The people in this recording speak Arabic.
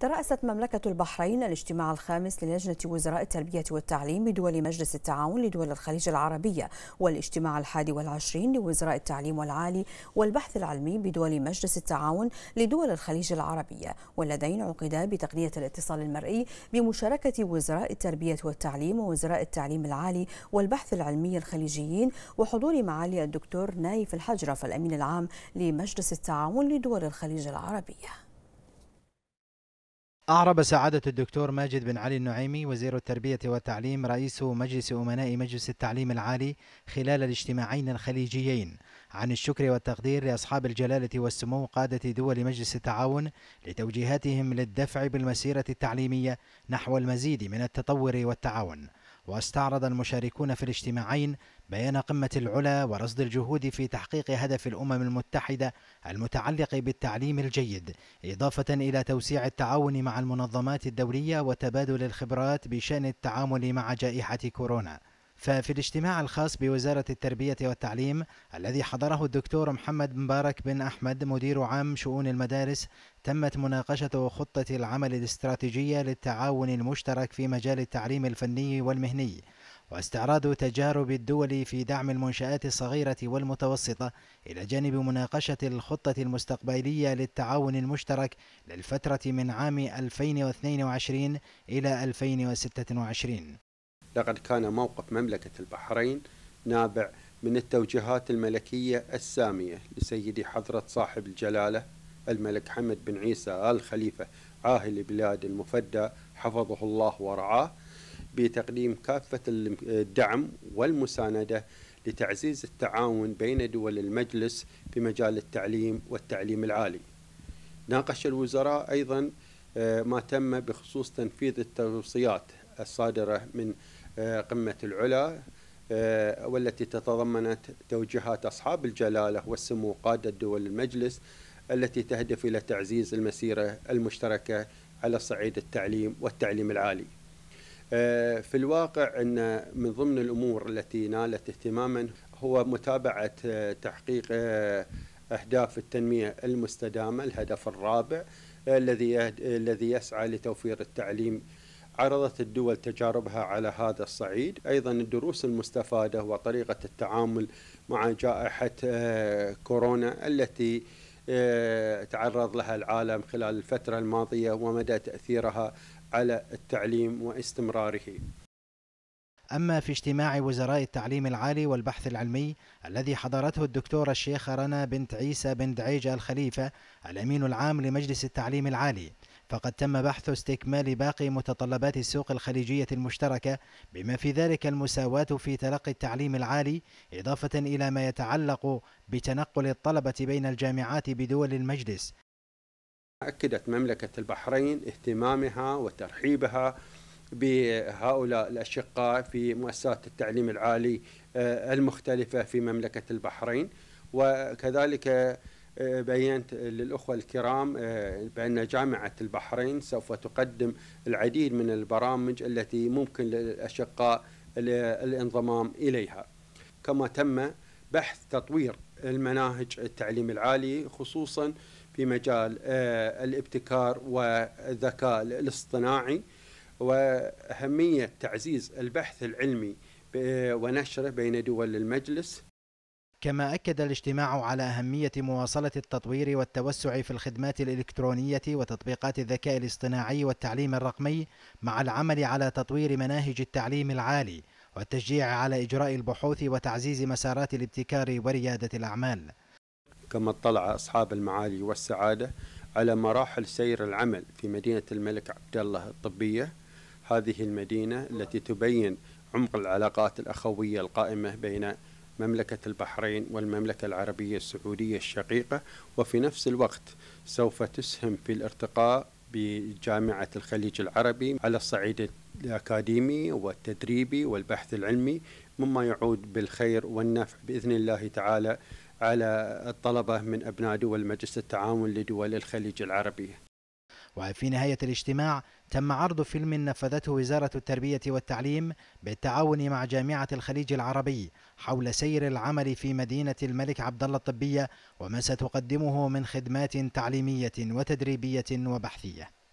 ترأست مملكة البحرين الاجتماع الخامس للجنة وزراء التربية والتعليم بدول مجلس التعاون لدول الخليج العربية والاجتماع الحادي والعشرين لوزراء التعليم العالي والبحث العلمي بدول مجلس التعاون لدول الخليج العربية واللذين عقدا بتقنية الاتصال المرئي بمشاركة وزراء التربية والتعليم ووزراء التعليم العالي والبحث العلمي الخليجيين وحضور معالي الدكتور نايف الحجرف الأمين العام لمجلس التعاون لدول الخليج العربية أعرب سعادة الدكتور ماجد بن علي النعيمي وزير التربية والتعليم رئيس مجلس أمناء مجلس التعليم العالي خلال الاجتماعين الخليجيين عن الشكر والتقدير لأصحاب الجلالة والسمو قادة دول مجلس التعاون لتوجيهاتهم للدفع بالمسيرة التعليمية نحو المزيد من التطور والتعاون واستعرض المشاركون في الاجتماعين بيان قمة العلا ورصد الجهود في تحقيق هدف الأمم المتحدة المتعلق بالتعليم الجيد، إضافة إلى توسيع التعاون مع المنظمات الدولية وتبادل الخبرات بشأن التعامل مع جائحة كورونا. ففي الاجتماع الخاص بوزارة التربية والتعليم الذي حضره الدكتور محمد مبارك بن أحمد مدير عام شؤون المدارس تمت مناقشة خطة العمل الاستراتيجية للتعاون المشترك في مجال التعليم الفني والمهني واستعراض تجارب الدول في دعم المنشآت الصغيرة والمتوسطة إلى جانب مناقشة الخطة المستقبلية للتعاون المشترك للفترة من عام 2022 إلى 2026 لقد كان موقف مملكة البحرين نابع من التوجيهات الملكية السامية لسيدي حضرة صاحب الجلالة الملك حمد بن عيسى آل خليفة عاهل بلاد المفدى حفظه الله ورعاه بتقديم كافة الدعم والمساندة لتعزيز التعاون بين دول المجلس في مجال التعليم والتعليم العالي. ناقش الوزراء أيضا آه، ما تم بخصوص تنفيذ التوصيات الصادرة من آه، قمة العلا آه، والتي تتضمنت توجيهات أصحاب الجلالة والسمو قادة دول المجلس التي تهدف إلى تعزيز المسيرة المشتركة على صعيد التعليم والتعليم العالي آه، في الواقع أن من ضمن الأمور التي نالت اهتماما هو متابعة تحقيق أهداف التنمية المستدامة الهدف الرابع الذي الذي يسعى لتوفير التعليم عرضت الدول تجاربها على هذا الصعيد أيضا الدروس المستفادة وطريقة التعامل مع جائحة آه، كورونا التي آه، تعرض لها العالم خلال الفترة الماضية ومدى تأثيرها على التعليم واستمراره أما في اجتماع وزراء التعليم العالي والبحث العلمي الذي حضرته الدكتورة الشيخة رنا بنت عيسى بن دعيجة الخليفة الأمين العام لمجلس التعليم العالي فقد تم بحث استكمال باقي متطلبات السوق الخليجية المشتركة بما في ذلك المساواة في تلقي التعليم العالي إضافة إلى ما يتعلق بتنقل الطلبة بين الجامعات بدول المجلس أكدت مملكة البحرين اهتمامها وترحيبها بهؤلاء الأشقاء في مؤسسات التعليم العالي آه، المختلفة في مملكة البحرين وكذلك بينت للأخوة الكرام آه، بأن جامعة البحرين سوف تقدم العديد من البرامج التي ممكن للأشقاء الانضمام إليها كما تم بحث تطوير المناهج التعليم العالي خصوصا في مجال آه، الابتكار والذكاء الاصطناعي وأهمية تعزيز البحث العلمي ونشره بين دول المجلس كما أكد الاجتماع على أهمية مواصلة التطوير والتوسع في الخدمات الإلكترونية وتطبيقات الذكاء الاصطناعي والتعليم الرقمي مع العمل على تطوير مناهج التعليم العالي والتشجيع على إجراء البحوث وتعزيز مسارات الابتكار وريادة الأعمال كما اطلع أصحاب المعالي والسعادة على مراحل سير العمل في مدينة الملك عبد الله الطبية هذه المدينة التي تبين عمق العلاقات الأخوية القائمة بين مملكة البحرين والمملكة العربية السعودية الشقيقة وفي نفس الوقت سوف تسهم في الارتقاء بجامعة الخليج العربي على الصعيد الأكاديمي والتدريبي والبحث العلمي مما يعود بالخير والنفع بإذن الله تعالى على الطلبة من أبناء دول مجلس التعاون لدول الخليج العربية وفي نهاية الاجتماع تم عرض فيلم نفذته وزارة التربية والتعليم بالتعاون مع جامعة الخليج العربي حول سير العمل في مدينة الملك عبدالله الطبية وما ستقدمه من خدمات تعليمية وتدريبية وبحثية